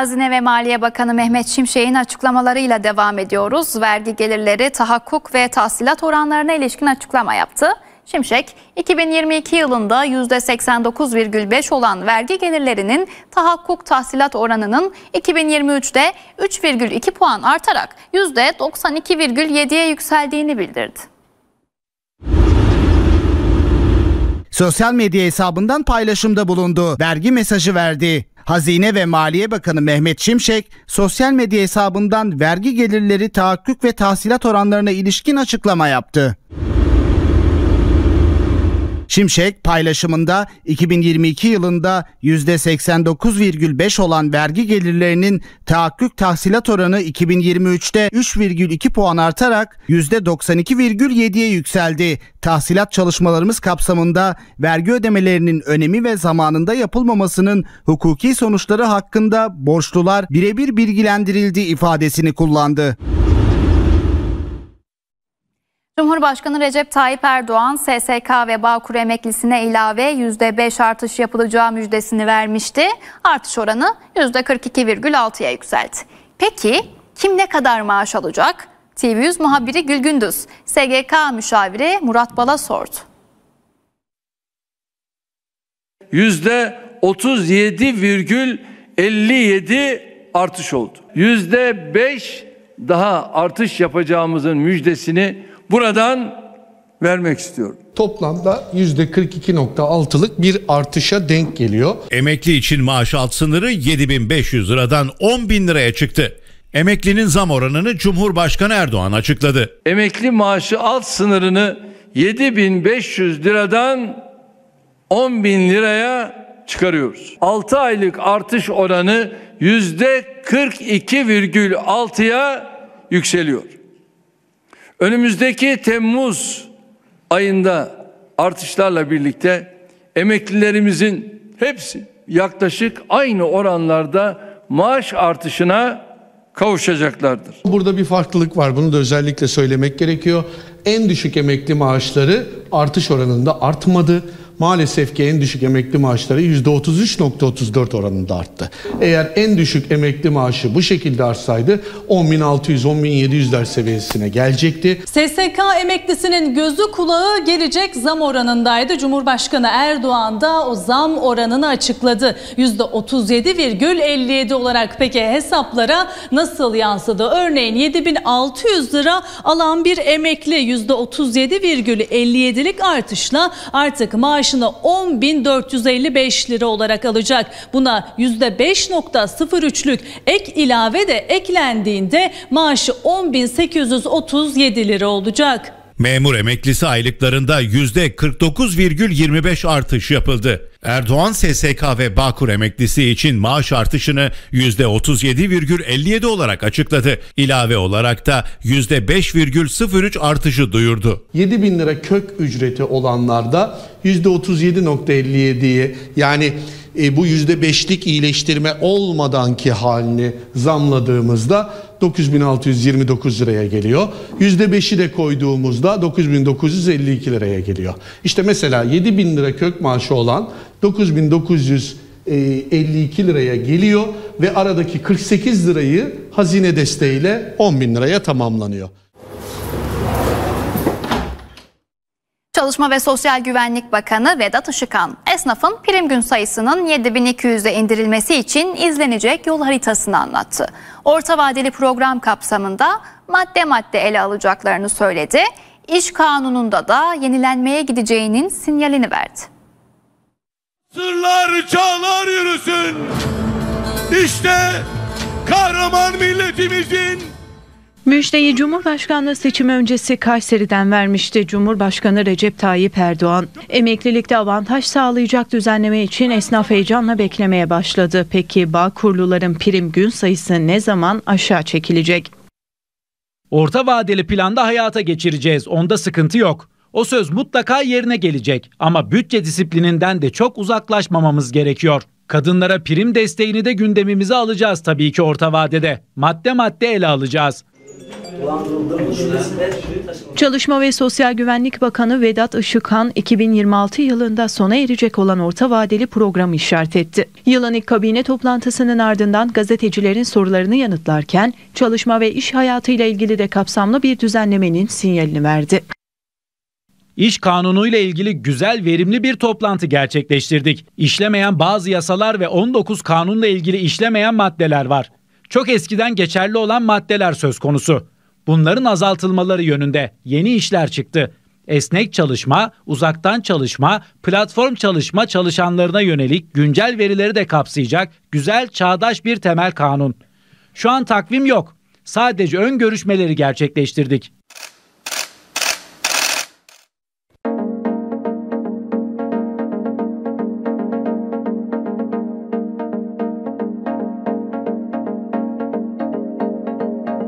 Hazine ve Maliye Bakanı Mehmet Şimşek'in açıklamalarıyla devam ediyoruz. Vergi gelirleri, tahakkuk ve tahsilat oranlarına ilişkin açıklama yaptı. Şimşek, 2022 yılında %89,5 olan vergi gelirlerinin tahakkuk tahsilat oranının 2023'de 3,2 puan artarak %92,7'ye yükseldiğini bildirdi. Sosyal medya hesabından paylaşımda bulundu. Vergi mesajı verdi. Hazine ve Maliye Bakanı Mehmet Şimşek sosyal medya hesabından vergi gelirleri tahakkuk ve tahsilat oranlarına ilişkin açıklama yaptı. Şimşek paylaşımında 2022 yılında %89,5 olan vergi gelirlerinin tahakkük tahsilat oranı 2023'te 3,2 puan artarak %92,7'ye yükseldi. Tahsilat çalışmalarımız kapsamında vergi ödemelerinin önemi ve zamanında yapılmamasının hukuki sonuçları hakkında borçlular birebir bilgilendirildi ifadesini kullandı. Cumhurbaşkanı Recep Tayyip Erdoğan SSK ve Bağkur emeklisine ilave %5 artış yapılacağı müjdesini vermişti. Artış oranı %42,6'ya yükseldi. Peki kim ne kadar maaş alacak? TV100 muhabiri Gül Gündüz, SGK müşaviri Murat Bal'a sordu. %37,57 artış oldu. Yüzde %5 daha artış yapacağımızın müjdesini Buradan vermek istiyorum. Toplamda %42.6'lık bir artışa denk geliyor. Emekli için maaş alt sınırı 7500 liradan 10.000 liraya çıktı. Emeklinin zam oranını Cumhurbaşkanı Erdoğan açıkladı. Emekli maaşı alt sınırını 7500 liradan 10.000 liraya çıkarıyoruz. 6 aylık artış oranı %42,6'ya yükseliyor. Önümüzdeki Temmuz ayında artışlarla birlikte emeklilerimizin hepsi yaklaşık aynı oranlarda maaş artışına kavuşacaklardır. Burada bir farklılık var. Bunu da özellikle söylemek gerekiyor. En düşük emekli maaşları artış oranında artmadı maalesef ki en düşük emekli maaşları %33.34 oranında arttı. Eğer en düşük emekli maaşı bu şekilde artsaydı 10.600-10.700 der seviyesine gelecekti. SSK emeklisinin gözü kulağı gelecek zam oranındaydı. Cumhurbaşkanı Erdoğan da o zam oranını açıkladı. %37,57 olarak peki hesaplara nasıl yansıdı? Örneğin 7600 lira alan bir emekli %37,57'lik artışla artık maaş başına 10.455 lira olarak alacak. Buna %5.03'lük ek ilave de eklendiğinde maaşı 10.837 lira olacak. Memur emeklisi aylıklarında %49,25 artış yapıldı. Erdoğan SSK ve Bağkur emeklisi için maaş artışını %37,57 olarak açıkladı. İlave olarak da %5,03 artışı duyurdu. 7 bin lira kök ücreti olanlarda %37,57'yi yani e, bu beşlik iyileştirme olmadanki halini zamladığımızda 9629 liraya geliyor. Yüzde beşi de koyduğumuzda 9952 liraya geliyor. İşte mesela 7000 lira kök maaşı olan 9900 52 liraya geliyor ve aradaki 48 lirayı hazine desteğiyle 10 bin liraya tamamlanıyor. Çalışma ve Sosyal Güvenlik Bakanı Vedat Işıkan, esnafın prim gün sayısının 7200'e indirilmesi için izlenecek yol haritasını anlattı. Orta vadeli program kapsamında madde madde ele alacaklarını söyledi. İş kanununda da yenilenmeye gideceğinin sinyalini verdi. Sırlar çağlar yürüsün. İşte kahraman milletimizin Müjdeyi Cumhurbaşkanlığı seçimi öncesi Kayseri'den vermişti Cumhurbaşkanı Recep Tayyip Erdoğan. Emeklilikte avantaj sağlayacak düzenleme için esnaf heyecanla beklemeye başladı. Peki bağ kurluların prim gün sayısı ne zaman aşağı çekilecek? Orta vadeli planda hayata geçireceğiz. Onda sıkıntı yok. O söz mutlaka yerine gelecek ama bütçe disiplininden de çok uzaklaşmamamız gerekiyor. Kadınlara prim desteğini de gündemimize alacağız tabii ki orta vadede. Madde madde ele alacağız. Çalışma ve Sosyal Güvenlik Bakanı Vedat Işıkhan 2026 yılında sona erecek olan orta vadeli programı işaret etti. Yılın ilk kabine toplantısının ardından gazetecilerin sorularını yanıtlarken çalışma ve iş hayatıyla ilgili de kapsamlı bir düzenlemenin sinyalini verdi. İş kanunuyla ilgili güzel verimli bir toplantı gerçekleştirdik. İşlemeyen bazı yasalar ve 19 kanunla ilgili işlemeyen maddeler var. Çok eskiden geçerli olan maddeler söz konusu bunların azaltılmaları yönünde yeni işler çıktı. Esnek çalışma, uzaktan çalışma, platform çalışma çalışanlarına yönelik güncel verileri de kapsayacak güzel çağdaş bir temel kanun. Şu an takvim yok. Sadece ön görüşmeleri gerçekleştirdik.